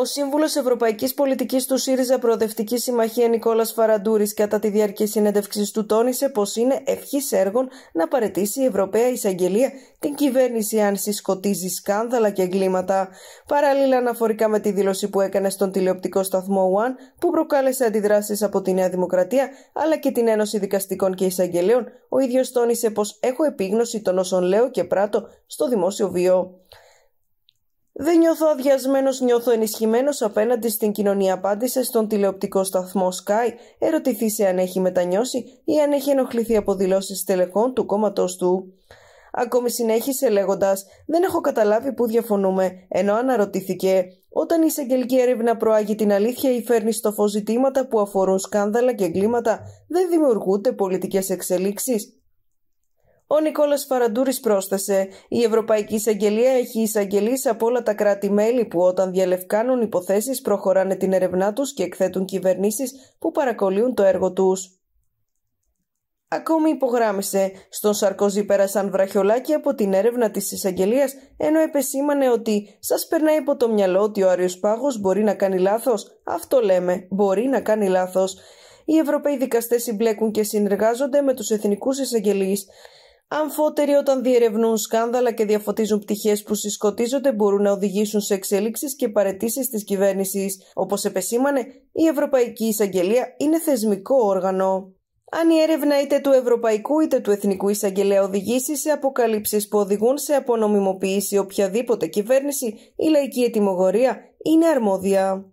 Ο σύμβουλος Ευρωπαϊκής Πολιτικής του ΣΥΡΙΖΑ Προοδευτική Συμμαχία Νικόλας Φαραντούρης, κατά τη διάρκεια συνέντευξης του, τόνισε πως είναι ευχής έργων να παρετήσει η Ευρωπαία Εισαγγελία την κυβέρνηση αν συσκοτίζει σκάνδαλα και εγκλήματα. Παράλληλα, αναφορικά με τη δήλωση που έκανε στον τηλεοπτικό σταθμό One, που προκάλεσε αντιδράσεις από τη Νέα Δημοκρατία αλλά και την Ένωση Δικαστικών και Εισαγγελέων, ο ίδιος τόνισε πως έχω επίγνωση των όσων λέω και πράττω στο δημόσιο βίο. Δεν νιώθω αδιασμένο, νιώθω ενισχυμένος απέναντι στην κοινωνία, απάντησε στον τηλεοπτικό σταθμό Sky, ερωτηθήσε αν έχει μετανιώσει ή αν έχει ενοχληθεί από δηλώσεις τελεχών του κόμματός του. Ακόμη συνέχισε λέγοντας: Δεν έχω καταλάβει πού διαφωνούμε, ενώ αναρωτήθηκε όταν η εισαγγελική έρευνα προάγει την αλήθεια ή φέρνει στο φως ζητήματα που αφορούν σκάνδαλα και εγκλήματα, δεν δημιουργούνται πολιτικές εξελίξεις. Ο Νικόλας Φαραντούρης πρόσθεσε: Η Ευρωπαϊκή Εισαγγελία έχει εισαγγελεί από όλα τα κράτη-μέλη που, όταν διαλευκάνουν υποθέσεις, προχωράνε την ερευνά τους και εκθέτουν κυβερνήσεις που παρακολύουν το έργο τους. Ακόμη υπογράμμισε, στον Σαρκοζή πέρασαν βραχιολάκι από την έρευνα της εισαγγελίας, ενώ επεσήμανε ότι «σας περνάει από το μυαλό ότι ο Άριος Πάγος μπορεί να κάνει λάθος». Αυτό λέμε, μπορεί να κάνει λάθος. Οι Ευρωπαίοι δικαστές συμπλέκουν και συνεργάζονται με τους εθνικούς εισαγγελείς. Αν Αμφότεροι όταν διερευνούν σκάνδαλα και διαφωτίζουν πτυχές που συσκοτίζονται μπορούν να οδηγήσουν σε εξέλιξεις και παρετήσεις της κυβέρνησης. Όπως επεσήμανε, η Ευρωπαϊκή Εισαγγελία είναι θεσμικό όργανο. Αν η έρευνα είτε του Ευρωπαϊκού είτε του Εθνικού Εισαγγελέα οδηγήσει σε αποκαλύψεις που οδηγούν σε απονομιμοποίηση οποιαδήποτε κυβέρνηση, η λαϊκή ετοιμογορία είναι αρμόδια.